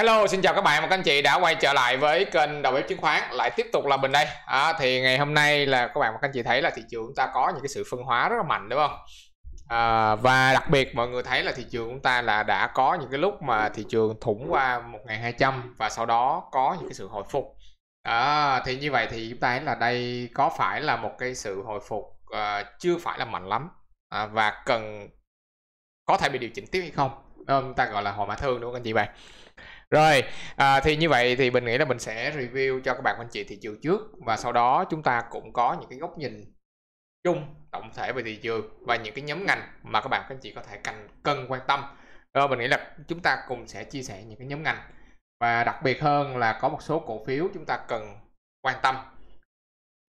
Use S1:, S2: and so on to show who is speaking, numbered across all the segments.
S1: Hello, xin chào các bạn và các anh chị đã quay trở lại với kênh đầu bếp chứng khoán lại tiếp tục là mình đây. À, thì ngày hôm nay là các bạn và các anh chị thấy là thị trường chúng ta có những cái sự phân hóa rất là mạnh đúng không? À, và đặc biệt mọi người thấy là thị trường chúng ta là đã có những cái lúc mà thị trường thủng qua 1.200 và sau đó có những cái sự hồi phục. À, thì như vậy thì chúng ta thấy là đây có phải là một cái sự hồi phục uh, chưa phải là mạnh lắm à, và cần có thể bị điều chỉnh tiếp hay không? không? Chúng ta gọi là hồi mã thương đúng không anh chị bạn? rồi à, thì như vậy thì mình nghĩ là mình sẽ review cho các bạn anh chị thị trường trước và sau đó chúng ta cũng có những cái góc nhìn chung tổng thể về thị trường và những cái nhóm ngành mà các bạn các anh chị có thể cần cần quan tâm rồi mình nghĩ là chúng ta cùng sẽ chia sẻ những cái nhóm ngành và đặc biệt hơn là có một số cổ phiếu chúng ta cần quan tâm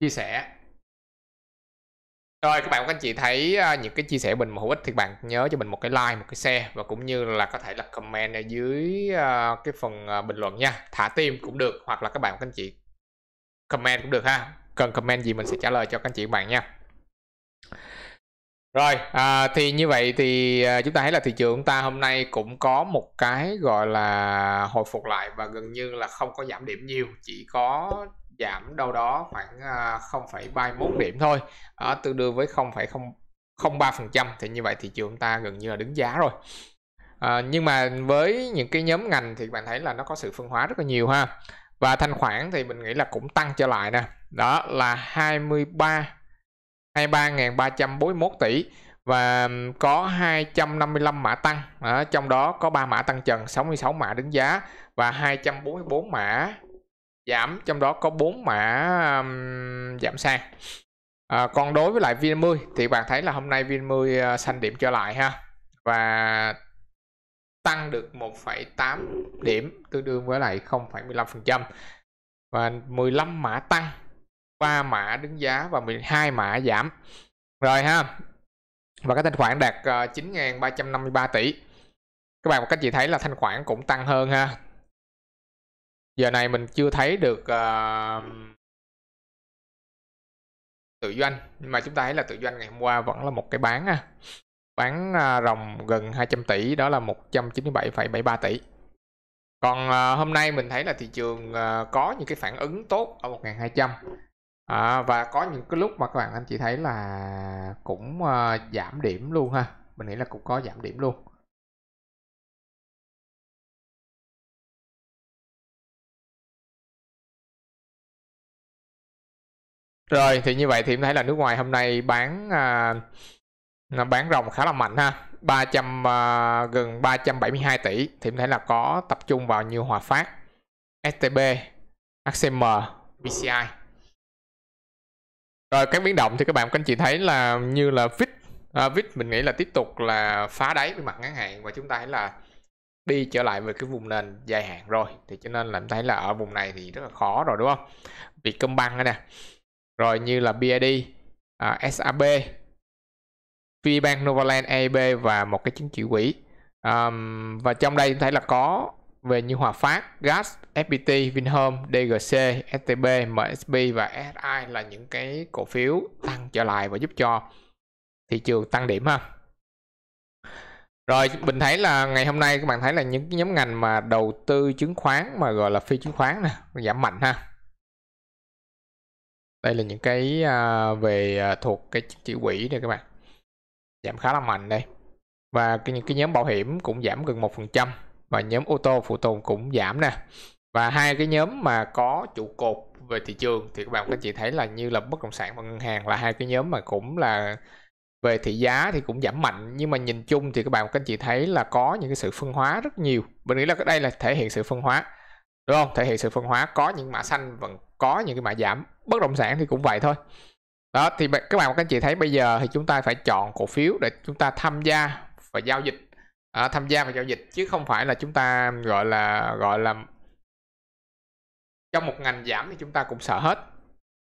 S1: chia sẻ rồi các bạn các anh chị thấy à, những cái chia sẻ mình mà hữu ích thì bạn nhớ cho mình một cái like, một cái share và cũng như là có thể là comment ở dưới à, cái phần à, bình luận nha. Thả tim cũng được hoặc là các bạn các anh chị comment cũng được ha. Cần comment gì mình sẽ trả lời cho các anh chị bạn nha. Rồi, à, thì như vậy thì chúng ta thấy là thị trường chúng ta hôm nay cũng có một cái gọi là hồi phục lại và gần như là không có giảm điểm nhiều, chỉ có giảm đâu đó khoảng 0,31 à, điểm thôi à, tương đương với 0,03% thì như vậy thị trường chúng ta gần như là đứng giá rồi à, nhưng mà với những cái nhóm ngành thì bạn thấy là nó có sự phân hóa rất là nhiều ha và thanh khoản thì mình nghĩ là cũng tăng trở lại nè đó là 23 23.341 tỷ và có 255 mã tăng ở trong đó có 3 mã tăng trần 66 mã đứng giá và 244 mã giảm trong đó có 4 mã um, giảm sàn à, còn đối với lại VN10 thì bạn thấy là hôm nay VN10 uh, xanh điểm trở lại ha và tăng được 1,8 điểm tương đương với lại 0,15% và 15 mã tăng 3 mã đứng giá và 12 mã giảm rồi ha và cái thanh khoản đạt uh, ờ, 9.353 tỷ các bạn có cách gì thấy là thanh khoản cũng tăng hơn ha giờ này mình chưa thấy được uh, tự doanh nhưng mà chúng ta thấy là tự doanh ngày hôm qua vẫn là một cái bán à. bán uh, ròng gần 200 tỷ đó là 197,73 tỷ còn uh, hôm nay mình thấy là thị trường uh, có những cái phản ứng tốt ở 1200 à, và có những cái lúc mà các bạn anh chị thấy là cũng uh, giảm điểm luôn ha mình nghĩ là cũng có giảm điểm luôn Rồi thì như vậy thì em thấy là nước ngoài hôm nay bán à, bán rồng khá là mạnh ha. 300 à, gần 372 tỷ thì em thấy là có tập trung vào nhiều Hòa Phát, STB, HCM, BCI. Rồi các biến động thì các bạn các anh chị thấy là như là VIX à, VIX mình nghĩ là tiếp tục là phá đáy về mặt ngắn hạn và chúng ta thấy là đi trở lại về cái vùng nền dài hạn rồi thì cho nên là em thấy là ở vùng này thì rất là khó rồi đúng không? Vì cân bằng đây nè rồi như là BID, à, SAB, VBank, Novaland, AB e và một cái chứng chỉ quỹ. Um, và trong đây chúng thấy là có về như Hòa Phát, Gas, FPT, Vinhome, DGC, STB, MSB và SI là những cái cổ phiếu tăng trở lại và giúp cho thị trường tăng điểm ha. Rồi mình thấy là ngày hôm nay các bạn thấy là những cái nhóm ngành mà đầu tư chứng khoán mà gọi là phi chứng khoán nè giảm mạnh ha đây là những cái à, về à, thuộc cái chỉ quỹ đây các bạn giảm khá là mạnh đây và những cái nhóm bảo hiểm cũng giảm gần một phần trăm và nhóm ô tô phụ tùng cũng giảm nè và hai cái nhóm mà có trụ cột về thị trường thì các bạn các chị thấy là như là bất động sản và ngân hàng là hai cái nhóm mà cũng là về thị giá thì cũng giảm mạnh nhưng mà nhìn chung thì các bạn các anh chị thấy là có những cái sự phân hóa rất nhiều mình nghĩ là cái đây là thể hiện sự phân hóa đúng không thể hiện sự phân hóa có những mã xanh vẫn có những cái mã giảm bất động sản thì cũng vậy thôi đó thì các bạn các anh chị thấy bây giờ thì chúng ta phải chọn cổ phiếu để chúng ta tham gia và giao dịch à, tham gia và giao dịch chứ không phải là chúng ta gọi là gọi là trong một ngành giảm thì chúng ta cũng sợ hết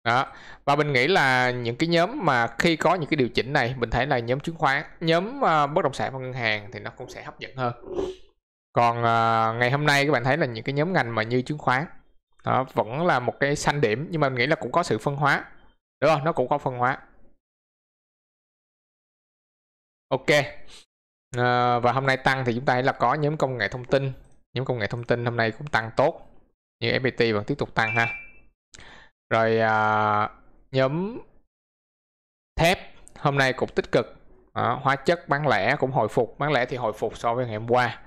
S1: đó và mình nghĩ là những cái nhóm mà khi có những cái điều chỉnh này mình thấy là nhóm chứng khoán nhóm uh, bất động sản và ngân hàng thì nó cũng sẽ hấp dẫn hơn còn uh, ngày hôm nay các bạn thấy là những cái nhóm ngành mà như chứng khoán đó vẫn là một cái xanh điểm nhưng mà mình nghĩ là cũng có sự phân hóa được không nó cũng có phân hóa ok à, và hôm nay tăng thì chúng ta thấy là có nhóm công nghệ thông tin nhóm công nghệ thông tin hôm nay cũng tăng tốt như fpt vẫn tiếp tục tăng ha rồi à, nhóm thép hôm nay cũng tích cực à, hóa chất bán lẻ cũng hồi phục bán lẻ thì hồi phục so với ngày hôm qua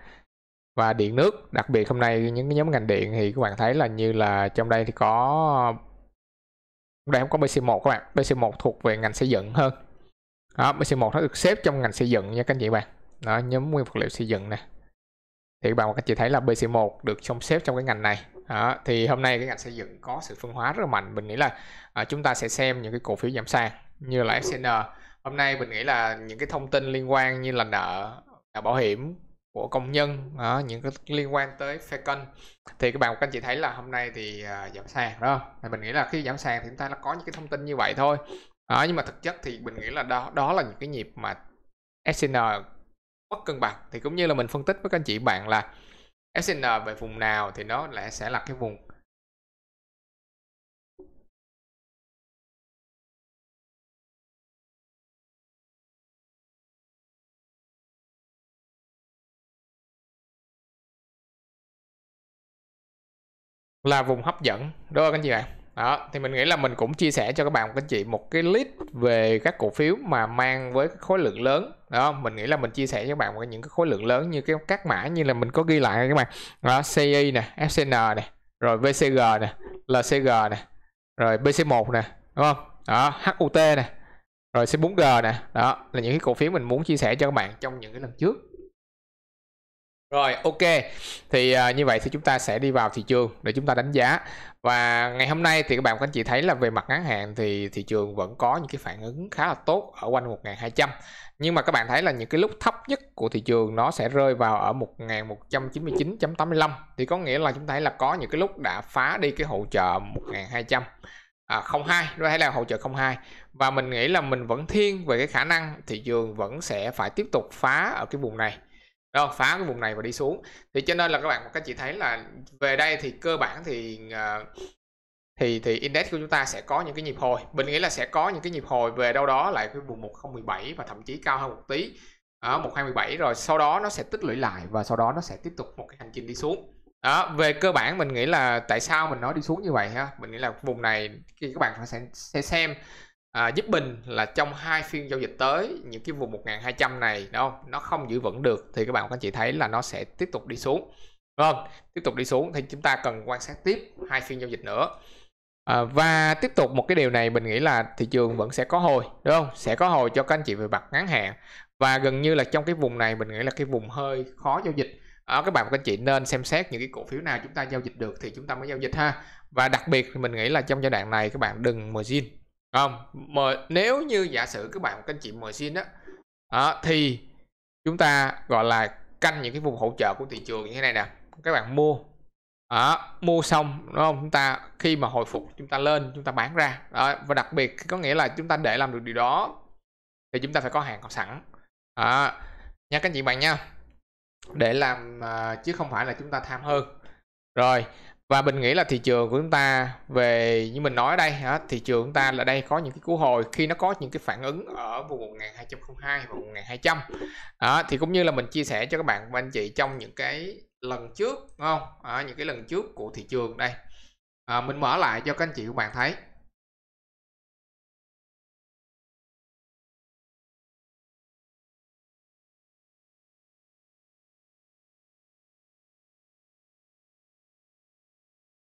S1: và điện nước đặc biệt hôm nay những cái nhóm ngành điện thì các bạn thấy là như là trong đây thì có đây không có BC1 các bạn BC1 thuộc về ngành xây dựng hơn đó, BC1 nó được xếp trong ngành xây dựng nha các anh chị bạn đó nhóm nguyên vật liệu xây dựng nè thì các bạn các chị thấy là BC1 được trong xếp trong cái ngành này đó, thì hôm nay cái ngành xây dựng có sự phân hóa rất là mạnh mình nghĩ là à, chúng ta sẽ xem những cái cổ phiếu giảm sàn như là scn hôm nay mình nghĩ là những cái thông tin liên quan như là nợ, nợ bảo hiểm của công nhân đó, à, những cái liên quan tới Falcon thì các bạn các anh chị thấy là hôm nay thì uh, giảm sàn đó thì mình nghĩ là khi giảm sàn thì chúng ta nó có những cái thông tin như vậy thôi đó, à, nhưng mà thực chất thì mình nghĩ là đó đó là những cái nhịp mà SN bất cân bằng thì cũng như là mình phân tích với các anh chị bạn là SN về vùng nào thì nó lại sẽ là cái vùng là vùng hấp dẫn đúng không anh chị bạn đó thì mình nghĩ là mình cũng chia sẻ cho các bạn các chị một cái list về các cổ phiếu mà mang với khối lượng lớn đó mình nghĩ là mình chia sẻ cho các bạn một những cái khối lượng lớn như cái các mã như là mình có ghi lại các bạn đó CI nè FCN nè rồi VCG nè LCG nè rồi BC1 nè đúng không đó HUT nè rồi C4G nè đó là những cái cổ phiếu mình muốn chia sẻ cho các bạn trong những cái lần trước rồi ok thì à, như vậy thì chúng ta sẽ đi vào thị trường để chúng ta đánh giá và ngày hôm nay thì các bạn các anh chị thấy là về mặt ngắn hạn thì thị trường vẫn có những cái phản ứng khá là tốt ở quanh 1200 nhưng mà các bạn thấy là những cái lúc thấp nhất của thị trường nó sẽ rơi vào ở 1199.85 thì có nghĩa là chúng ta thấy là có những cái lúc đã phá đi cái hỗ trợ 1200 à, 02 đó hay là hỗ trợ 02 và mình nghĩ là mình vẫn thiên về cái khả năng thị trường vẫn sẽ phải tiếp tục phá ở cái vùng này Đúng phá cái vùng này và đi xuống thì cho nên là các bạn các chị thấy là về đây thì cơ bản thì à, thì thì index của chúng ta sẽ có những cái nhịp hồi mình nghĩ là sẽ có những cái nhịp hồi về đâu đó lại cái vùng 1017 và thậm chí cao hơn một tí ở à, 1217 rồi sau đó nó sẽ tích lũy lại và sau đó nó sẽ tiếp tục một cái hành trình đi xuống đó, về cơ bản mình nghĩ là tại sao mình nói đi xuống như vậy ha mình nghĩ là vùng này khi các bạn sẽ, sẽ xem à, giúp mình là trong hai phiên giao dịch tới những cái vùng 1200 này đúng nó không giữ vững được thì các bạn các chị thấy là nó sẽ tiếp tục đi xuống đúng không tiếp tục đi xuống thì chúng ta cần quan sát tiếp hai phiên giao dịch nữa à, và tiếp tục một cái điều này mình nghĩ là thị trường vẫn sẽ có hồi đúng không sẽ có hồi cho các anh chị về mặt ngắn hạn và gần như là trong cái vùng này mình nghĩ là cái vùng hơi khó giao dịch à, các bạn các anh chị nên xem xét những cái cổ phiếu nào chúng ta giao dịch được thì chúng ta mới giao dịch ha và đặc biệt mình nghĩ là trong giai đoạn này các bạn đừng margin không mà nếu như giả sử các bạn các anh chị mời xin đó, đó à, thì chúng ta gọi là canh những cái vùng hỗ trợ của thị trường như thế này nè các bạn mua đó, à, mua xong đúng không chúng ta khi mà hồi phục chúng ta lên chúng ta bán ra đó, và đặc biệt có nghĩa là chúng ta để làm được điều đó thì chúng ta phải có hàng còn sẵn đó, nha các anh chị bạn nha để làm à, chứ không phải là chúng ta tham hơn rồi và mình nghĩ là thị trường của chúng ta về như mình nói ở đây hả thị trường chúng ta là đây có những cái cú hồi khi nó có những cái phản ứng ở vùng 1202 và vùng 1200 đó, thì cũng như là mình chia sẻ cho các bạn và anh chị trong những cái lần trước đúng không à, những cái lần trước của thị trường đây à, mình mở lại cho các anh chị các bạn thấy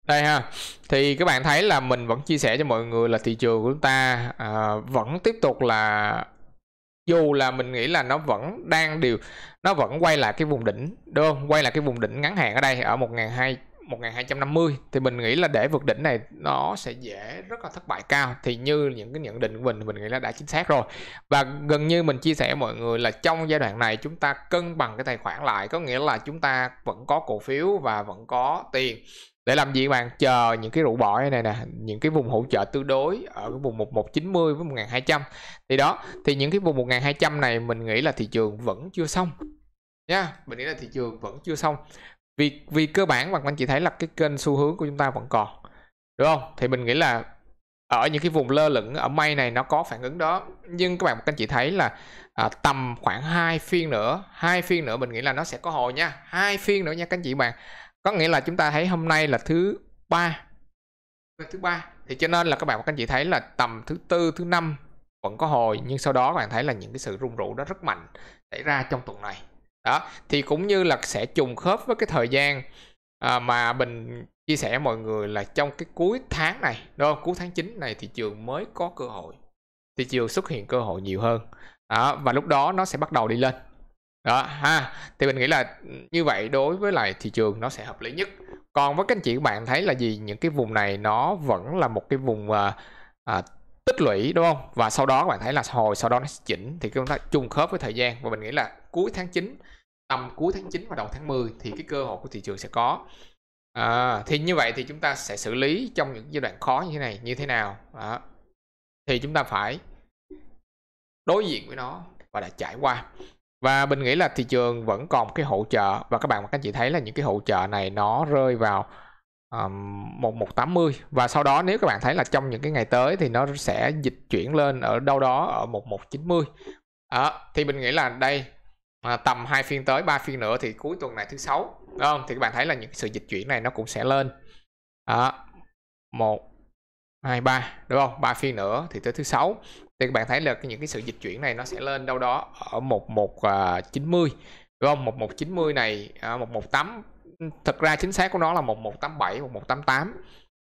S1: đây ha thì các bạn thấy là mình vẫn chia sẻ cho mọi người là thị trường của chúng ta à, vẫn tiếp tục là dù là mình nghĩ là nó vẫn đang điều nó vẫn quay lại cái vùng đỉnh đúng không quay lại cái vùng đỉnh ngắn hạn ở đây ở một một ngàn ngàn hai hai trăm năm mươi thì mình nghĩ là để vượt đỉnh này nó sẽ dễ rất là thất bại cao thì như những cái nhận định của mình mình nghĩ là đã chính xác rồi và gần như mình chia sẻ mọi người là trong giai đoạn này chúng ta cân bằng cái tài khoản lại có nghĩa là chúng ta vẫn có cổ phiếu và vẫn có tiền để làm gì bạn chờ những cái rũ bỏ này nè những cái vùng hỗ trợ tương đối ở cái vùng 1190 với 1200 thì đó thì những cái vùng 1200 này mình nghĩ là thị trường vẫn chưa xong nha mình nghĩ là thị trường vẫn chưa xong vì vì cơ bản bằng anh chị thấy là cái kênh xu hướng của chúng ta vẫn còn đúng không thì mình nghĩ là ở những cái vùng lơ lửng ở may này nó có phản ứng đó nhưng các bạn các anh chị thấy là à, tầm khoảng hai phiên nữa hai phiên nữa mình nghĩ là nó sẽ có hồi nha hai phiên nữa nha các anh chị bạn có nghĩa là chúng ta thấy hôm nay là thứ ba thứ ba thì cho nên là các bạn và các anh chị thấy là tầm thứ tư thứ năm vẫn có hồi nhưng sau đó các bạn thấy là những cái sự rung rũ đó rất mạnh xảy ra trong tuần này đó thì cũng như là sẽ trùng khớp với cái thời gian à, mà bình chia sẻ mọi người là trong cái cuối tháng này đúng cuối tháng 9 này thị trường mới có cơ hội thị trường xuất hiện cơ hội nhiều hơn đó, và lúc đó nó sẽ bắt đầu đi lên đó ha thì mình nghĩ là ừ, như vậy đối với lại thị trường nó sẽ hợp lý nhất còn với các anh chị các bạn thấy là gì những cái vùng này nó vẫn là một cái vùng à, à, tích lũy đúng không và sau đó các bạn thấy là hồi sau đó nó chỉnh thì chúng ta chung khớp với thời gian và mình nghĩ là cuối tháng 9 tầm cuối tháng 9 và đầu tháng 10 thì cái cơ hội của thị trường sẽ có à, thì như vậy thì chúng ta sẽ xử lý trong những giai đoạn khó như thế này như thế nào đó. thì chúng ta phải đối diện với nó và đã trải qua và mình nghĩ là thị trường vẫn còn cái hỗ trợ và các bạn các anh chị thấy là những cái hỗ trợ này nó rơi vào um, 1180 và sau đó nếu các bạn thấy là trong những cái ngày tới thì nó sẽ dịch chuyển lên ở đâu đó ở 1190 à, thì mình nghĩ là đây à, tầm hai phiên tới ba phiên nữa thì cuối tuần này thứ sáu không thì các bạn thấy là những sự dịch chuyển này nó cũng sẽ lên à, một hai ba đúng không ba phiên nữa thì tới thứ sáu thì các bạn thấy là những cái sự dịch chuyển này nó sẽ lên đâu đó ở một một à, chín mươi đúng không một một chín mươi này à, một một tám thực ra chính xác của nó là một một một một tám bảy tám tám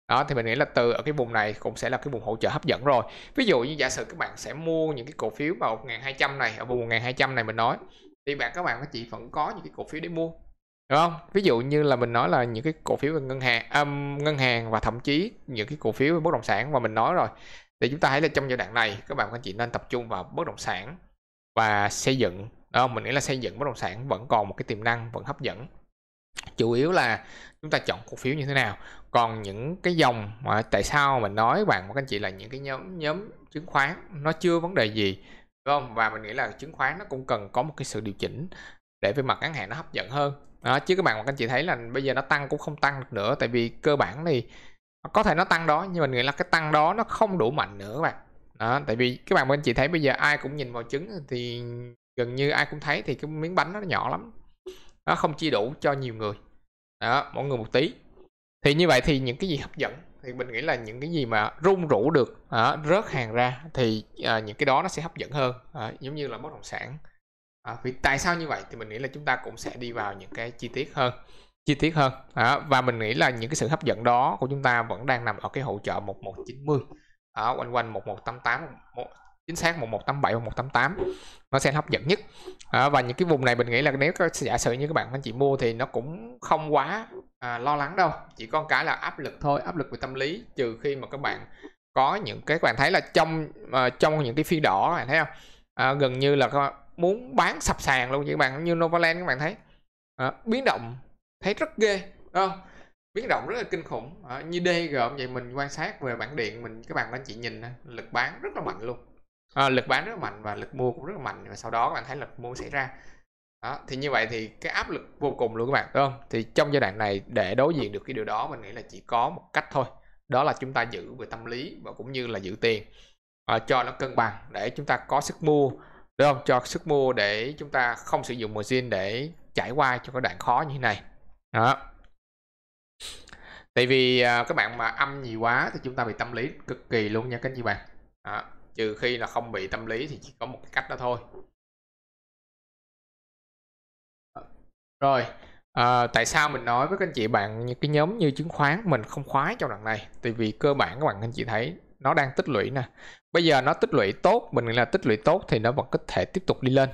S1: đó thì mình nghĩ là từ ở cái vùng này cũng sẽ là cái vùng hỗ trợ hấp dẫn rồi ví dụ như giả sử các bạn sẽ mua những cái cổ phiếu vào một hai trăm này ở vùng một hai trăm này mình nói thì bạn các bạn chị vẫn có những cái cổ phiếu để mua đúng không ví dụ như là mình nói là những cái cổ phiếu ngân hàng um, ngân hàng và thậm chí những cái cổ phiếu bất động sản mà mình nói rồi thì chúng ta thấy là trong giai đoạn này các bạn các anh chị nên tập trung vào bất động sản và xây dựng đó, mình nghĩ là xây dựng bất động sản vẫn còn một cái tiềm năng vẫn hấp dẫn chủ yếu là chúng ta chọn cổ phiếu như thế nào còn những cái dòng mà tại sao mình nói bạn các anh chị là những cái nhóm nhóm chứng khoán nó chưa vấn đề gì đúng không và mình nghĩ là chứng khoán nó cũng cần có một cái sự điều chỉnh để về mặt ngắn hạn nó hấp dẫn hơn đó, chứ các bạn các anh chị thấy là bây giờ nó tăng cũng không tăng được nữa tại vì cơ bản thì có thể nó tăng đó nhưng mình nghĩ là cái tăng đó nó không đủ mạnh nữa các bạn đó, tại vì các bạn bên chị thấy bây giờ ai cũng nhìn vào trứng thì gần như ai cũng thấy thì cái miếng bánh nó nhỏ lắm nó không chia đủ cho nhiều người đó mỗi người một tí thì như vậy thì những cái gì hấp dẫn thì mình nghĩ là những cái gì mà rung rủ được à, rớt hàng ra thì à, những cái đó nó sẽ hấp dẫn hơn à, giống như là bất động sản à, vì tại sao như vậy thì mình nghĩ là chúng ta cũng sẽ đi vào những cái chi tiết hơn chi tiết hơn à, và mình nghĩ là những cái sự hấp dẫn đó của chúng ta vẫn đang nằm ở cái hỗ trợ 1190 ở quanh quanh 1188 1, chính xác 1187 1188 nó sẽ hấp dẫn nhất à, và những cái vùng này mình nghĩ là nếu các giả sử như các bạn anh chị mua thì nó cũng không quá à, lo lắng đâu chỉ có cái là áp lực thôi áp lực về tâm lý trừ khi mà các bạn có những cái các bạn thấy là trong uh, trong những cái phi đỏ các bạn thấy không à, gần như là muốn bán sập sàn luôn các bạn như Novaland các bạn thấy à, biến động thấy rất ghê đúng không biến động rất là kinh khủng à, như D gồm vậy mình quan sát về bảng điện mình các bạn anh chị nhìn lực bán rất là mạnh luôn à, lực bán rất là mạnh và lực mua cũng rất là mạnh và sau đó các bạn thấy lực mua xảy ra đó, thì như vậy thì cái áp lực vô cùng luôn các bạn đúng không thì trong giai đoạn này để đối diện được cái điều đó mình nghĩ là chỉ có một cách thôi đó là chúng ta giữ về tâm lý và cũng như là giữ tiền à, cho nó cân bằng để chúng ta có sức mua đúng không cho sức mua để chúng ta không sử dụng margin để trải qua cho cái đoạn khó như thế này đó tại vì à, các bạn mà âm nhiều quá thì chúng ta bị tâm lý cực kỳ luôn nha các anh chị bạn đó. trừ khi là không bị tâm lý thì chỉ có một cái cách đó thôi rồi à, tại sao mình nói với các anh chị bạn những cái nhóm như chứng khoán mình không khoái trong đoạn này tại vì cơ bản các bạn anh chị thấy nó đang tích lũy nè bây giờ nó tích lũy tốt mình nghĩ là tích lũy tốt thì nó vẫn có thể tiếp tục đi lên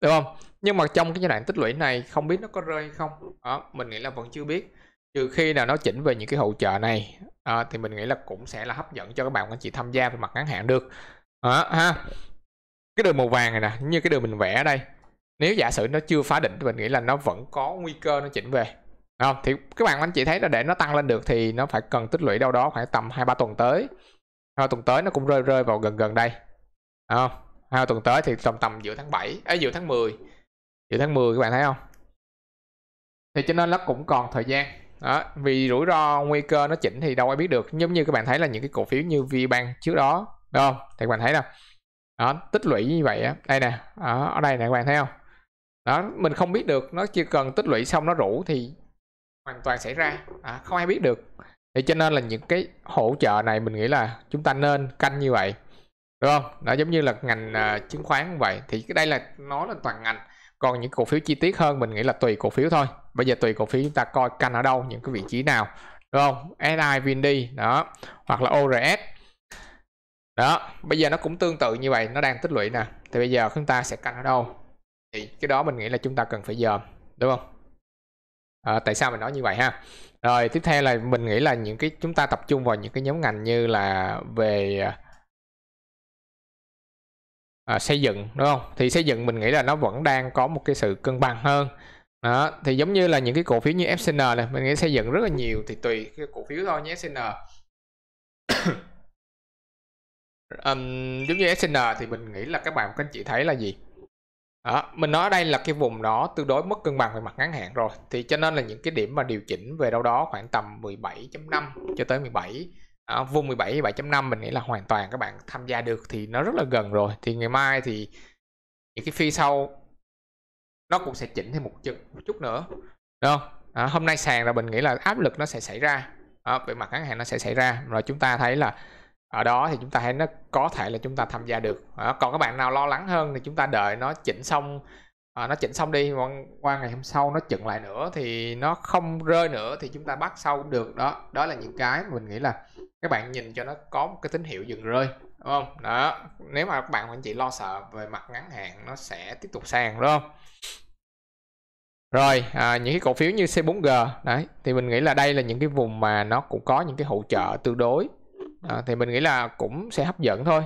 S1: được không nhưng mà trong cái giai đoạn tích lũy này không biết nó có rơi hay không đó, mình nghĩ là vẫn chưa biết trừ khi nào nó chỉnh về những cái hỗ trợ này à, thì mình nghĩ là cũng sẽ là hấp dẫn cho các bạn anh chị tham gia về mặt ngắn hạn được đó, ha cái đường màu vàng này nè như cái đường mình vẽ ở đây nếu giả sử nó chưa phá đỉnh thì mình nghĩ là nó vẫn có nguy cơ nó chỉnh về không thì các bạn anh chị thấy là để nó tăng lên được thì nó phải cần tích lũy đâu đó khoảng tầm hai ba tuần tới hai tuần tới nó cũng rơi rơi vào gần gần đây không hai tuần tới thì tầm tầm giữa tháng 7 ấy giữa tháng 10 giữa tháng 10 các bạn thấy không thì cho nên nó cũng còn thời gian đó, vì rủi ro nguy cơ nó chỉnh thì đâu ai biết được giống như các bạn thấy là những cái cổ phiếu như VBank trước đó đúng không thì các bạn thấy đâu đó tích lũy như vậy á đây nè ở, ở đây nè các bạn thấy không đó mình không biết được nó chỉ cần tích lũy xong nó rủ thì hoàn toàn xảy ra à, không ai biết được thì cho nên là những cái hỗ trợ này mình nghĩ là chúng ta nên canh như vậy đúng không nó giống như là ngành uh, chứng khoán vậy thì cái đây là nó là toàn ngành còn những cổ phiếu chi tiết hơn mình nghĩ là tùy cổ phiếu thôi bây giờ tùy cổ phiếu chúng ta coi canh ở đâu những cái vị trí nào đúng không SI VND đó hoặc là ORS đó bây giờ nó cũng tương tự như vậy nó đang tích lũy nè thì bây giờ chúng ta sẽ canh ở đâu thì cái đó mình nghĩ là chúng ta cần phải dòm đúng không à, tại sao mình nói như vậy ha rồi tiếp theo là mình nghĩ là những cái chúng ta tập trung vào những cái nhóm ngành như là về à, à, xây dựng đúng không thì xây dựng mình nghĩ là nó vẫn đang có một cái sự cân bằng hơn đó thì giống như là những cái cổ phiếu như FCN này mình nghĩ xây dựng rất là nhiều thì tùy cái cổ phiếu thôi nhé FCN um, giống như SN thì mình nghĩ là các bạn các anh chị thấy là gì đó, mình nói đây là cái vùng đó tương đối mất cân bằng về mặt ngắn hạn rồi thì cho nên là những cái điểm mà điều chỉnh về đâu đó khoảng tầm 17.5 cho tới 17 ở vùng 17 7.5 mình nghĩ là hoàn toàn các bạn tham gia được thì nó rất là gần rồi thì ngày mai thì những cái phi sau nó cũng sẽ chỉnh thêm một chút, một chút nữa đúng không à, hôm nay sàn là mình nghĩ là áp lực nó sẽ xảy ra à, về mặt ngắn hạn nó sẽ xảy ra rồi chúng ta thấy là ở đó thì chúng ta thấy nó có thể là chúng ta tham gia được à, còn các bạn nào lo lắng hơn thì chúng ta đợi nó chỉnh xong à, nó chỉnh xong đi qua ngày hôm sau nó chỉnh lại nữa thì nó không rơi nữa thì chúng ta bắt sau được đó đó là những cái mình nghĩ là các bạn nhìn cho nó có một cái tín hiệu dừng rơi đúng không đó nếu mà các bạn anh chị lo sợ về mặt ngắn hạn nó sẽ tiếp tục sàn đúng không rồi à, những cái cổ phiếu như C4G đấy thì mình nghĩ là đây là những cái vùng mà nó cũng có những cái hỗ trợ tương đối à, thì mình nghĩ là cũng sẽ hấp dẫn thôi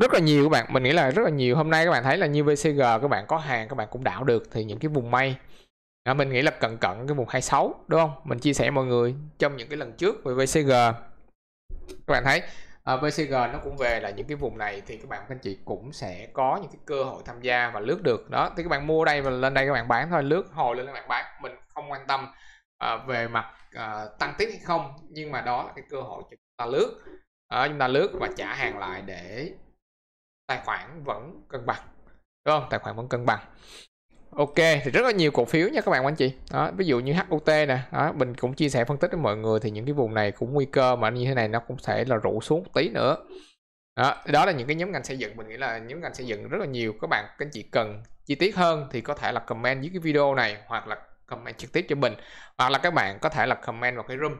S1: rất là nhiều các bạn mình nghĩ là rất là nhiều hôm nay các bạn thấy là như VCG các bạn có hàng các bạn cũng đảo được thì những cái vùng may à, mình nghĩ là cận cận cái vùng 26 đúng không mình chia sẻ mọi người trong những cái lần trước về VCG các bạn thấy à, VCG nó cũng về là những cái vùng này thì các bạn các anh chị cũng sẽ có những cái cơ hội tham gia và lướt được đó thì các bạn mua đây và lên đây các bạn bán thôi lướt hồi lên các bạn bán mình không quan tâm à, về mặt à, tăng tiếp hay không nhưng mà đó là cái cơ hội chúng ta lướt à, chúng ta lướt và trả hàng lại để tài khoản vẫn cân bằng đúng không tài khoản vẫn cân bằng ok thì rất là nhiều cổ phiếu nha các bạn anh chị đó ví dụ như HUT nè đó mình cũng chia sẻ phân tích với mọi người thì những cái vùng này cũng nguy cơ mà như thế này nó cũng thể là rụ xuống tí nữa đó, đó là những cái nhóm ngành xây dựng mình nghĩ là nhóm ngành xây dựng rất là nhiều các bạn các anh chị cần chi tiết hơn thì có thể là comment dưới cái video này hoặc là comment trực tiếp cho mình hoặc là các bạn có thể là comment vào cái room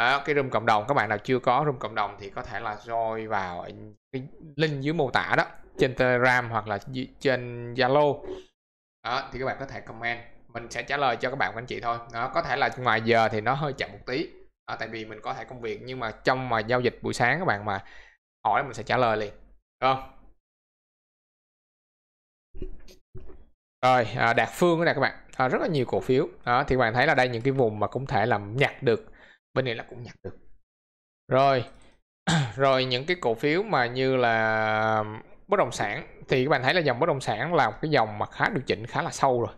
S1: à, cái room cộng đồng các bạn nào chưa có room cộng đồng thì có thể là join vào cái link dưới mô tả đó trên telegram hoặc là trên zalo đó, thì các bạn có thể comment mình sẽ trả lời cho các bạn anh chị thôi đó, có thể là ngoài giờ thì nó hơi chậm một tí đó, tại vì mình có thể công việc nhưng mà trong mà giao dịch buổi sáng các bạn mà hỏi mình sẽ trả lời liền được không rồi à, đạt phương đó nè các bạn à, rất là nhiều cổ phiếu đó thì các bạn thấy là đây những cái vùng mà cũng thể làm nhặt được bên này là cũng nhặt được rồi rồi những cái cổ phiếu mà như là bất động sản thì các bạn thấy là dòng bất động sản là một cái dòng mà khá điều chỉnh khá là sâu rồi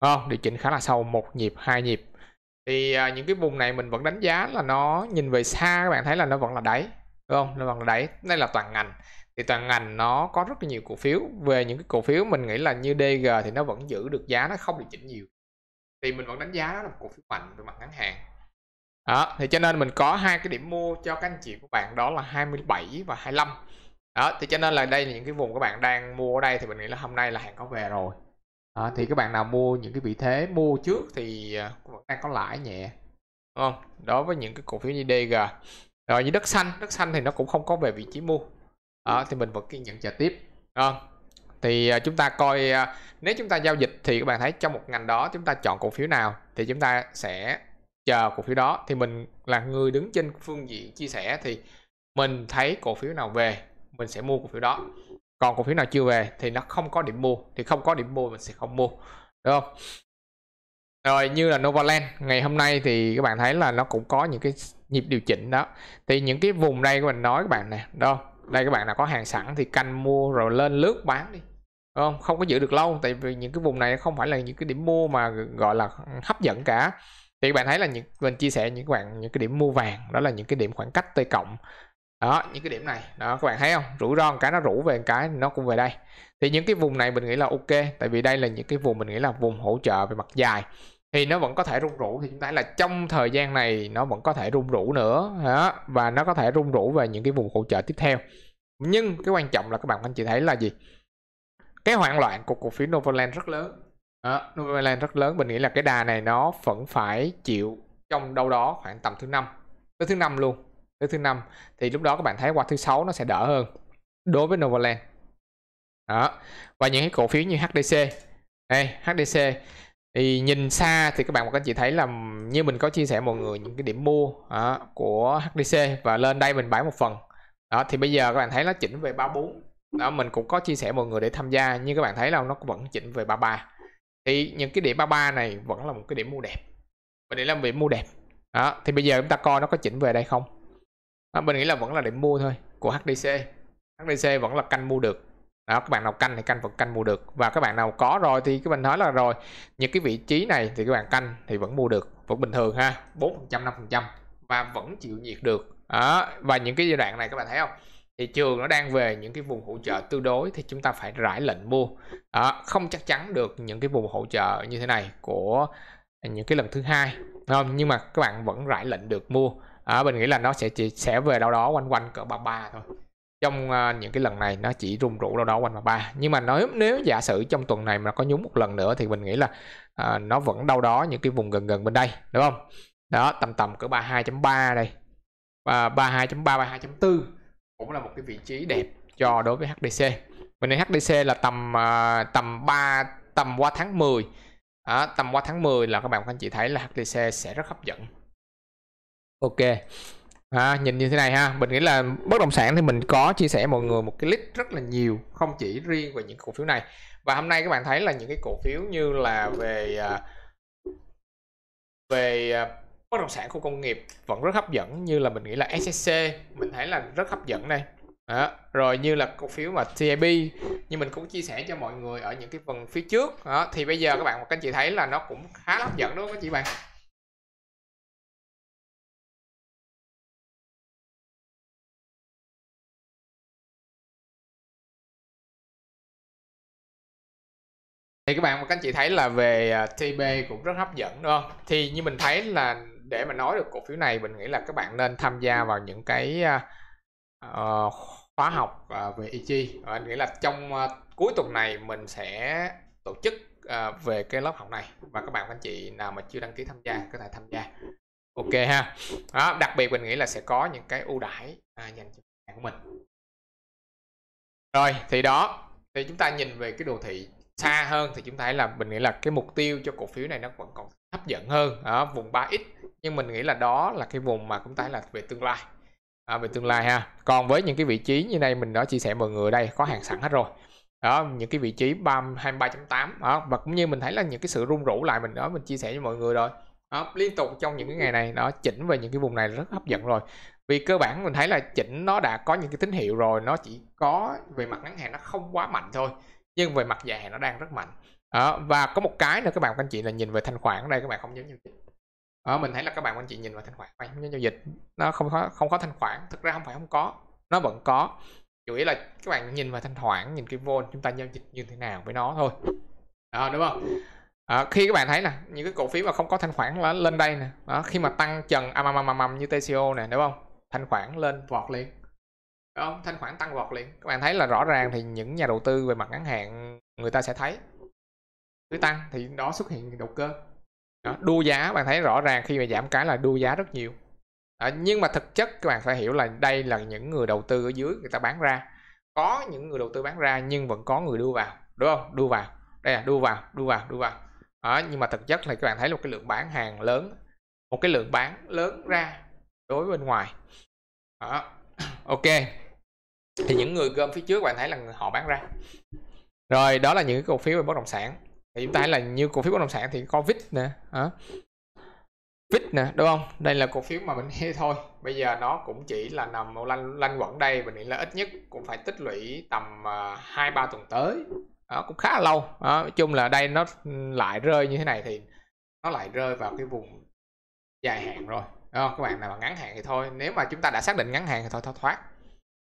S1: không điều chỉnh khá là sâu một nhịp hai nhịp thì à, những cái vùng này mình vẫn đánh giá là nó nhìn về xa các bạn thấy là nó vẫn là đáy đúng không nó vẫn là đáy đây là toàn ngành thì toàn ngành nó có rất là nhiều cổ phiếu về những cái cổ phiếu mình nghĩ là như DG thì nó vẫn giữ được giá nó không điều chỉnh nhiều thì mình vẫn đánh giá nó là một cổ phiếu mạnh về mặt ngắn hạn đó thì cho nên mình có hai cái điểm mua cho các anh chị của bạn đó là 27 và 25 đó thì cho nên là đây là những cái vùng các bạn đang mua ở đây thì mình nghĩ là hôm nay là hàng có về rồi đó, thì các bạn nào mua những cái vị thế mua trước thì à, vẫn đang có lãi nhẹ đúng không đối với những cái cổ phiếu như DG rồi như đất xanh đất xanh thì nó cũng không có về vị trí mua đó, thì mình vẫn kiên nhẫn chờ tiếp đó. thì à, chúng ta coi à, nếu chúng ta giao dịch thì các bạn thấy trong một ngành đó chúng ta chọn cổ phiếu nào thì chúng ta sẽ chờ cổ phiếu đó thì mình là người đứng trên phương diện chia sẻ thì mình thấy cổ phiếu nào về mình sẽ mua cổ phiếu đó còn cổ phiếu nào chưa về thì nó không có điểm mua thì không có điểm mua mình sẽ không mua đúng không rồi như là Novaland ngày hôm nay thì các bạn thấy là nó cũng có những cái nhịp điều chỉnh đó thì những cái vùng đây của mình nói các bạn nè đúng đây các bạn nào có hàng sẵn thì canh mua rồi lên lướt bán đi đúng không không có giữ được lâu tại vì những cái vùng này không phải là những cái điểm mua mà gọi là hấp dẫn cả thì các bạn thấy là những mình chia sẻ những các bạn những cái điểm mua vàng đó là những cái điểm khoảng cách t cộng đó những cái điểm này đó các bạn thấy không rủi ro một cái nó rủ về một cái nó cũng về đây thì những cái vùng này mình nghĩ là ok tại vì đây là những cái vùng mình nghĩ là vùng hỗ trợ về mặt dài thì nó vẫn có thể rung rủ thì chúng ta là trong thời gian này nó vẫn có thể rung rủ nữa đó. và nó có thể rung rủ về những cái vùng hỗ trợ tiếp theo nhưng cái quan trọng là các bạn anh chị thấy là gì cái hoảng loạn của cổ phiếu Novaland rất lớn đó, Nouvelle rất lớn, mình nghĩ là cái đà này nó vẫn phải chịu trong đâu đó khoảng tầm thứ năm tới thứ năm luôn tới thứ năm thì lúc đó các bạn thấy qua thứ sáu nó sẽ đỡ hơn đối với Novaland đó và những cái cổ phiếu như HDC đây HDC thì nhìn xa thì các bạn và các anh chị thấy là như mình có chia sẻ mọi người những cái điểm mua đó, ờ, của HDC và lên đây mình bán một phần đó thì bây giờ các bạn thấy nó chỉnh về 34 đó mình cũng có chia sẻ mọi người để tham gia nhưng các bạn thấy là nó vẫn chỉnh về 33 thì những cái điểm A3 này vẫn là một cái điểm mua đẹp và để làm việc mua đẹp đó thì bây giờ chúng ta coi nó có chỉnh về đây không đó, mình nghĩ là vẫn là điểm mua thôi của HDC HDC vẫn là canh mua được đó các bạn nào canh thì canh vẫn canh mua được và các bạn nào có rồi thì cái mình nói là rồi những cái vị trí này thì các bạn canh thì vẫn mua được vẫn bình thường ha 4% 5% và vẫn chịu nhiệt được đó và những cái giai đoạn này các bạn thấy không thị trường nó đang về những cái vùng hỗ trợ tương đối thì chúng ta phải rải lệnh mua à, không chắc chắn được những cái vùng hỗ trợ như thế này của những cái lần thứ hai không nhưng mà các bạn vẫn rải lệnh được mua à, mình nghĩ là nó sẽ chỉ sẽ về đâu đó quanh quanh cỡ 33 thôi trong uh, những cái lần này nó chỉ rung rủ đâu đó quanh 33 nhưng mà nếu nếu giả sử trong tuần này mà có nhúng một lần nữa thì mình nghĩ là uh, nó vẫn đâu đó những cái vùng gần gần bên đây đúng không đó tầm tầm cỡ 32.3 đây và 32.3 32.4 cũng là một cái vị trí đẹp cho đối với HDC mình HDC là tầm à, tầm 3 tầm qua tháng 10 à, tầm qua tháng 10 là các bạn anh chị thấy là HDC sẽ rất hấp dẫn Ok à, nhìn như thế này ha mình nghĩ là bất động sản thì mình có chia sẻ mọi người một cái list rất là nhiều không chỉ riêng về những cổ phiếu này và hôm nay các bạn thấy là những cái cổ phiếu như là về à, về à, bất động sản khu công nghiệp vẫn rất hấp dẫn như là mình nghĩ là SSC mình thấy là rất hấp dẫn đây đó. rồi như là cổ phiếu mà TIB như mình cũng chia sẻ cho mọi người ở những cái phần phía trước đó. thì bây giờ các bạn và các anh chị thấy là nó cũng khá hấp dẫn đúng không các chị bạn thì các bạn và các anh chị thấy là về à, TB cũng rất hấp dẫn đúng không thì như mình thấy là để mà nói được cổ phiếu này mình nghĩ là các bạn nên tham gia vào những cái uh, khóa học uh, về EG Anh ờ, nghĩ là trong uh, cuối tuần này mình sẽ tổ chức uh, về cái lớp học này và các bạn anh chị nào mà chưa đăng ký tham gia có thể tham gia ok ha đó, đặc biệt mình nghĩ là sẽ có những cái ưu đãi uh, dành cho bạn của mình rồi thì đó thì chúng ta nhìn về cái đồ thị xa hơn thì chúng ta thấy là mình nghĩ là cái mục tiêu cho cổ phiếu này nó vẫn còn hấp dẫn hơn ở vùng 3x nhưng mình nghĩ là đó là cái vùng mà cũng thấy là về tương lai à, về tương lai ha còn với những cái vị trí như này mình đã chia sẻ mọi người đây có hàng sẵn hết rồi đó những cái vị trí ba, hai 23.8 đó và cũng như mình thấy là những cái sự rung rủ lại mình đó mình chia sẻ với mọi người rồi đó, liên tục trong những cái ngày này đó chỉnh về những cái vùng này rất hấp dẫn rồi vì cơ bản mình thấy là chỉnh nó đã có những cái tín hiệu rồi nó chỉ có về mặt ngắn hạn nó không quá mạnh thôi nhưng về mặt dài hạn nó đang rất mạnh đó, và có một cái nữa các bạn các anh chị là nhìn về thanh khoản ở đây các bạn không giống như ở ờ, mình thấy là các bạn anh chị nhìn vào thanh khoản và giao dịch nó không có không có thanh khoản thực ra không phải không có nó vẫn có chủ yếu là các bạn nhìn vào thanh khoản nhìn cái vol chúng ta giao dịch như thế nào với nó thôi đó ờ, đúng không à, khi các bạn thấy nè những cái cổ phiếu mà không có thanh khoản lên đây nè đó, khi mà tăng trần âm âm âm âm như TCO nè đúng không thanh khoản lên vọt liền đúng không thanh khoản tăng vọt liền các bạn thấy là rõ ràng thì những nhà đầu tư về mặt ngắn hạn người ta sẽ thấy cứ tăng thì đó xuất hiện đầu cơ đó, đua giá bạn thấy rõ ràng khi mà giảm cái là đua giá rất nhiều à, nhưng mà thực chất các bạn phải hiểu là đây là những người đầu tư ở dưới người ta bán ra có những người đầu tư bán ra nhưng vẫn có người đưa vào đúng không đưa vào đây là đưa vào đưa vào đưa vào đó, nhưng mà thực chất là các bạn thấy là một cái lượng bán hàng lớn một cái lượng bán lớn ra đối bên ngoài đó. ok thì những người gom phía trước bạn thấy là họ bán ra rồi đó là những cái cổ phiếu về bất động sản hiện tại là như cổ phiếu bất động sản thì có vít nè hả vít nè đúng không đây là cổ phiếu mà mình nghe thôi bây giờ nó cũng chỉ là nằm lanh lanh quẩn đây mình nghĩ là ít nhất cũng phải tích lũy tầm à, hai ba tuần tới đó, cũng khá là lâu đó, nói chung là đây nó lại rơi như thế này thì nó lại rơi vào cái vùng dài hạn rồi đó, các bạn nào mà ngắn hạn thì thôi nếu mà chúng ta đã xác định ngắn hạn thì thôi, thôi thoát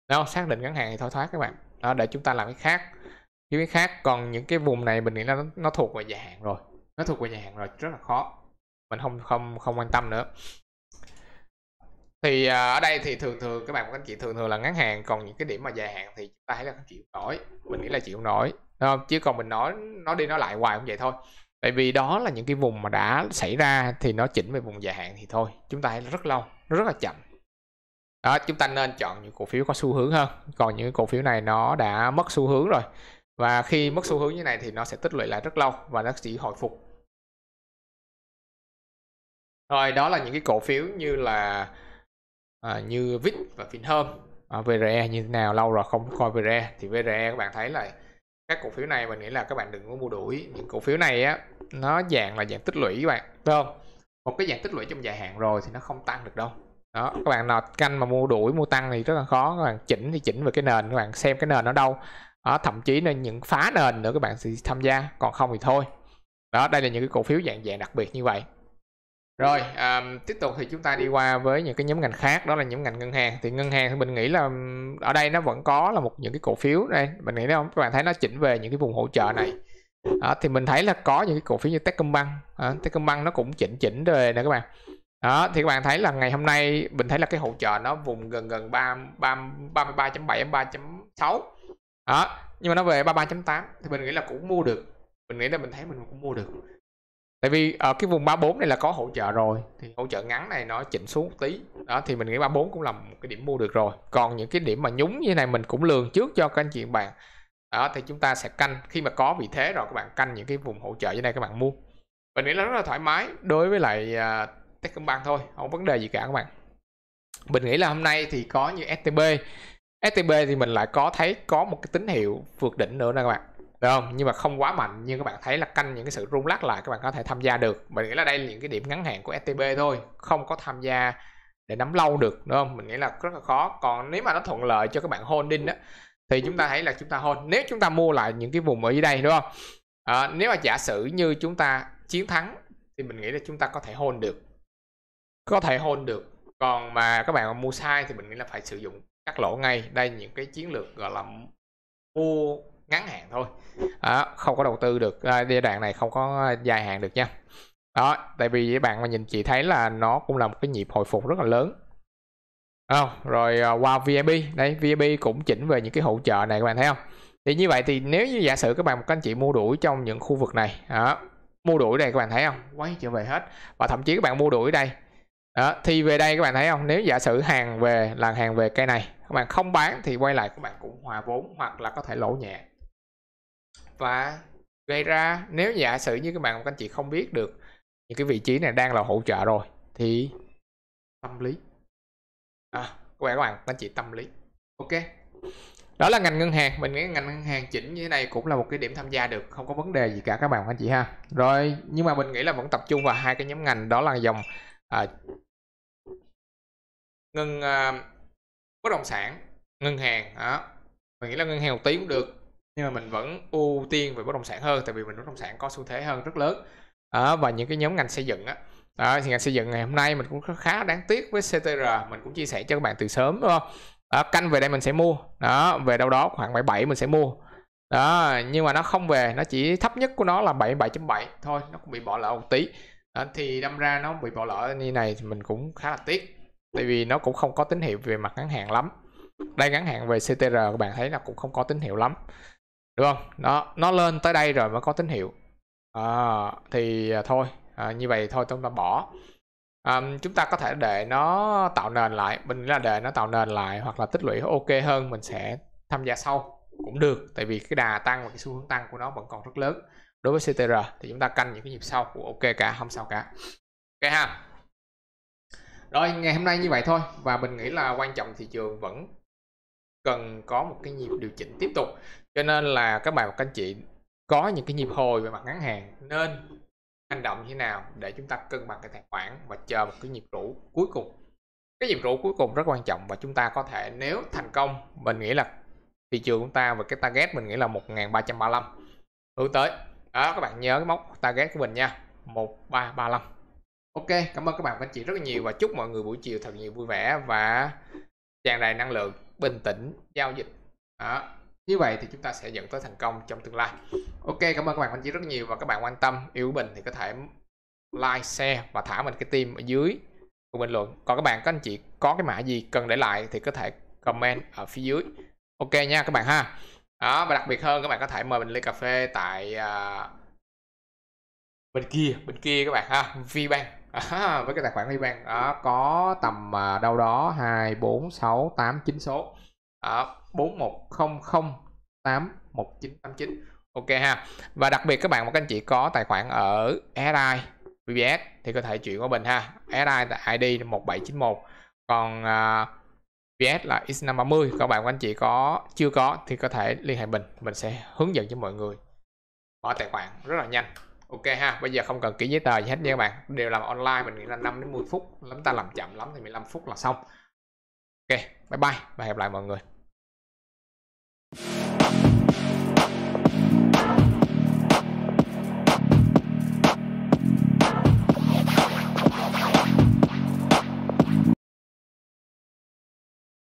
S1: đó, xác định ngắn hạn thì thôi thoát các bạn đó, để chúng ta làm cái khác với cái khác còn những cái vùng này mình nghĩ là nó, nó thuộc về dài hạn rồi nó thuộc về dài hạn rồi rất là khó mình không không không quan tâm nữa thì à, ở đây thì thường thường các bạn các anh chị thường thường là ngắn hạn còn những cái điểm mà dài hạn thì chúng ta thấy là chịu nổi mình nghĩ là chịu nổi đúng không chứ còn mình nói nó đi nó lại hoài cũng vậy thôi tại vì đó là những cái vùng mà đã xảy ra thì nó chỉnh về vùng dài hạn thì thôi chúng ta thấy là rất lâu nó rất là chậm đó chúng ta nên chọn những cổ phiếu có xu hướng hơn còn những cổ phiếu này nó đã mất xu hướng rồi và khi mất xu hướng như này thì nó sẽ tích lũy lại rất lâu và nó chỉ hồi phục rồi đó là những cái cổ phiếu như là à, như vít và vinhome à, vre như thế nào lâu rồi không coi vre thì vre các bạn thấy là các cổ phiếu này mình nghĩ là các bạn đừng có mua đuổi những cổ phiếu này á nó dạng là dạng tích lũy các bạn đúng không một cái dạng tích lũy trong dài hạn rồi thì nó không tăng được đâu đó các bạn nào canh mà mua đuổi mua tăng thì rất là khó các bạn chỉnh thì chỉnh về cái nền các bạn xem cái nền nó đâu đó, thậm chí là những phá nền nữa các bạn sẽ tham gia còn không thì thôi đó đây là những cái cổ phiếu dạng dạng đặc biệt như vậy rồi um, tiếp tục thì chúng ta đi qua với những cái nhóm ngành khác đó là nhóm ngành ngân hàng thì ngân hàng thì mình nghĩ là ở đây nó vẫn có là một những cái cổ phiếu đây mình nghĩ không các bạn thấy nó chỉnh về những cái vùng hỗ trợ này đó, thì mình thấy là có những cái cổ phiếu như Techcombank à, Techcombank nó cũng chỉnh chỉnh về nè các bạn đó thì các bạn thấy là ngày hôm nay mình thấy là cái hỗ trợ nó vùng gần gần ba ba ba mươi ba chấm bảy ba chấm sáu đó nhưng mà nó về 33.8 thì mình nghĩ là cũng mua được mình nghĩ là mình thấy mình cũng mua được tại vì ở ờ, cái vùng 34 này là có hỗ trợ rồi thì hỗ trợ ngắn này nó chỉnh xuống một tí đó thì mình nghĩ 34 cũng là một cái điểm mua được rồi còn những cái điểm mà nhúng như này mình cũng lường trước cho các anh chị bạn đó thì chúng ta sẽ canh khi mà có vị thế rồi các bạn canh những cái vùng hỗ trợ như này các bạn mua mình nghĩ là rất là thoải mái đối với lại uh, Techcombank thôi không vấn đề gì cả các bạn mình nghĩ là hôm nay thì có như STB STB thì mình lại có thấy có một cái tín hiệu vượt đỉnh nữa nè các bạn được không nhưng mà không quá mạnh nhưng các bạn thấy là canh những cái sự rung lắc lại các bạn có thể tham gia được mình nghĩ là đây là những cái điểm ngắn hạn của STB thôi không có tham gia để nắm lâu được đúng không mình nghĩ là rất là khó còn nếu mà nó thuận lợi cho các bạn holding đó thì chúng ta thấy là chúng ta hold nếu chúng ta mua lại những cái vùng ở dưới đây đúng không à, nếu mà giả sử như chúng ta chiến thắng thì mình nghĩ là chúng ta có thể hold được có thể hold được còn mà các bạn mà mua sai thì mình nghĩ là phải sử dụng cắt lỗ ngay đây những cái chiến lược gọi là mua ngắn hạn thôi đó, không có đầu tư được giai đoạn này không có dài hạn được nha đó tại vì bạn mà nhìn chị thấy là nó cũng là một cái nhịp hồi phục rất là lớn không oh, rồi à, qua wow, VIP đấy VIP cũng chỉnh về những cái hỗ trợ này các bạn thấy không thì như vậy thì nếu như giả sử các bạn các anh chị mua đuổi trong những khu vực này đó, mua đuổi đây các bạn thấy không quay trở về hết và thậm chí các bạn mua đuổi đây đó thì về đây các bạn thấy không nếu giả sử hàng về là hàng về cây này các bạn không bán thì quay lại các bạn cũng hòa vốn hoặc là có thể lỗ nhẹ và gây ra nếu giả sử như các bạn các anh chị không biết được những cái vị trí này đang là hỗ trợ rồi thì tâm lý à, các bạn các bạn anh chị tâm lý ok đó là ngành ngân hàng mình nghĩ ngành ngân hàng chỉnh như thế này cũng là một cái điểm tham gia được không có vấn đề gì cả các bạn anh chị ha rồi nhưng mà mình nghĩ là vẫn tập trung vào hai cái nhóm ngành đó là dòng à, ngân à, bất động sản ngân hàng đó mình nghĩ là ngân hàng một tí cũng được nhưng mà mình vẫn ưu tiên về bất động sản hơn tại vì mình bất động sản có xu thế hơn rất lớn đó, và những cái nhóm ngành xây dựng á đó, thì ngành xây dựng ngày hôm nay mình cũng khá đáng tiếc với CTR mình cũng chia sẻ cho các bạn từ sớm đúng không đó, canh về đây mình sẽ mua đó về đâu đó khoảng 77 mình sẽ mua đó nhưng mà nó không về nó chỉ thấp nhất của nó là 77.7 thôi nó cũng bị bỏ lỡ một tí đó, thì đâm ra nó bị bỏ lỡ như này thì mình cũng khá là tiếc tại vì nó cũng không có tín hiệu về mặt ngắn hạn lắm đây ngắn hạn về CTR các bạn thấy là cũng không có tín hiệu lắm đúng không nó nó lên tới đây rồi mới có tín hiệu à, thì à, thôi à, như vậy thôi chúng ta bỏ à, chúng ta có thể để nó tạo nền lại mình là để nó tạo nền lại hoặc là tích lũy ok hơn mình sẽ tham gia sau cũng được tại vì cái đà tăng và cái xu hướng tăng của nó vẫn còn rất lớn đối với CTR thì chúng ta canh những cái nhịp sau của ok cả không sao cả ok ha rồi ngày hôm nay như vậy thôi và mình nghĩ là quan trọng thị trường vẫn cần có một cái nhịp điều chỉnh tiếp tục cho nên là các bạn và các anh chị có những cái nhịp hồi về mặt ngắn hạn nên hành động như thế nào để chúng ta cân bằng cái tài khoản và chờ một cái nhịp rũ cuối cùng cái nhịp rũ cuối cùng rất quan trọng và chúng ta có thể nếu thành công mình nghĩ là thị trường chúng ta và cái target mình nghĩ là 1335 hướng tới đó các bạn nhớ cái mốc target của mình nha 1335 ok cảm ơn các bạn và anh chị rất là nhiều và chúc mọi người buổi chiều thật nhiều vui vẻ và tràn đầy năng lượng bình tĩnh giao dịch đó như vậy thì chúng ta sẽ dẫn tới thành công trong tương lai ok cảm ơn các bạn anh chị rất nhiều và các bạn quan tâm yêu bình thì có thể like share và thả mình cái tim ở dưới của bình luận còn các bạn các anh chị có cái mã gì cần để lại thì có thể comment ở phía dưới ok nha các bạn ha đó và đặc biệt hơn các bạn có thể mời mình ly cà phê tại uh, bên kia bên kia các bạn ha vbank à, với cái tài khoản Vibank à, có tầm à, đâu đó hai bốn sáu tám chín số bốn một không không tám một chín tám chín ok ha và đặc biệt các bạn và các anh chị có tài khoản ở SI VBS thì có thể chuyển qua bình ha SI là ID 1791 còn à, VS là X530 các bạn và anh chị có chưa có thì có thể liên hệ mình mình sẽ hướng dẫn cho mọi người mở tài khoản rất là nhanh ok ha bây giờ không cần ký giấy tờ gì hết nha các bạn đều làm online mình nghĩ là 5 đến 10 phút lắm ta làm chậm lắm thì 15 phút là xong ok bye bye và hẹn lại mọi người